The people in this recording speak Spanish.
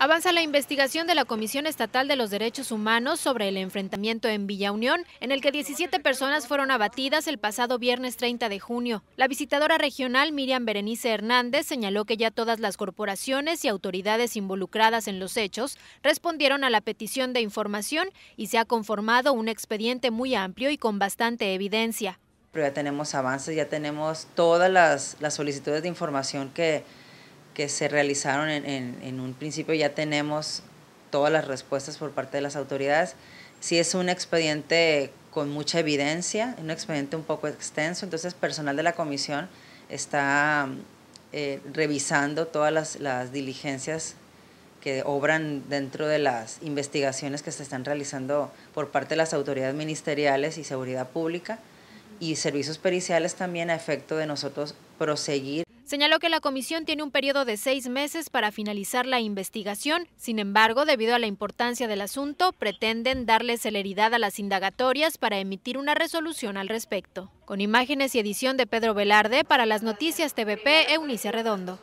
Avanza la investigación de la Comisión Estatal de los Derechos Humanos sobre el enfrentamiento en Villa Unión, en el que 17 personas fueron abatidas el pasado viernes 30 de junio. La visitadora regional Miriam Berenice Hernández señaló que ya todas las corporaciones y autoridades involucradas en los hechos respondieron a la petición de información y se ha conformado un expediente muy amplio y con bastante evidencia. Pero ya tenemos avances, ya tenemos todas las, las solicitudes de información que que se realizaron en, un principio ya tenemos todas las respuestas por parte de las autoridades. si es un expediente con mucha evidencia, un expediente un poco extenso, entonces personal de la comisión está eh, revisando todas las, diligencias que obran dentro de las investigaciones que se están realizando por parte de las autoridades ministeriales y seguridad pública y servicios periciales también a efecto de nosotros proseguir Señaló que la comisión tiene un periodo de seis meses para finalizar la investigación, sin embargo, debido a la importancia del asunto, pretenden darle celeridad a las indagatorias para emitir una resolución al respecto. Con imágenes y edición de Pedro Velarde, para las noticias TVP, Eunice Redondo.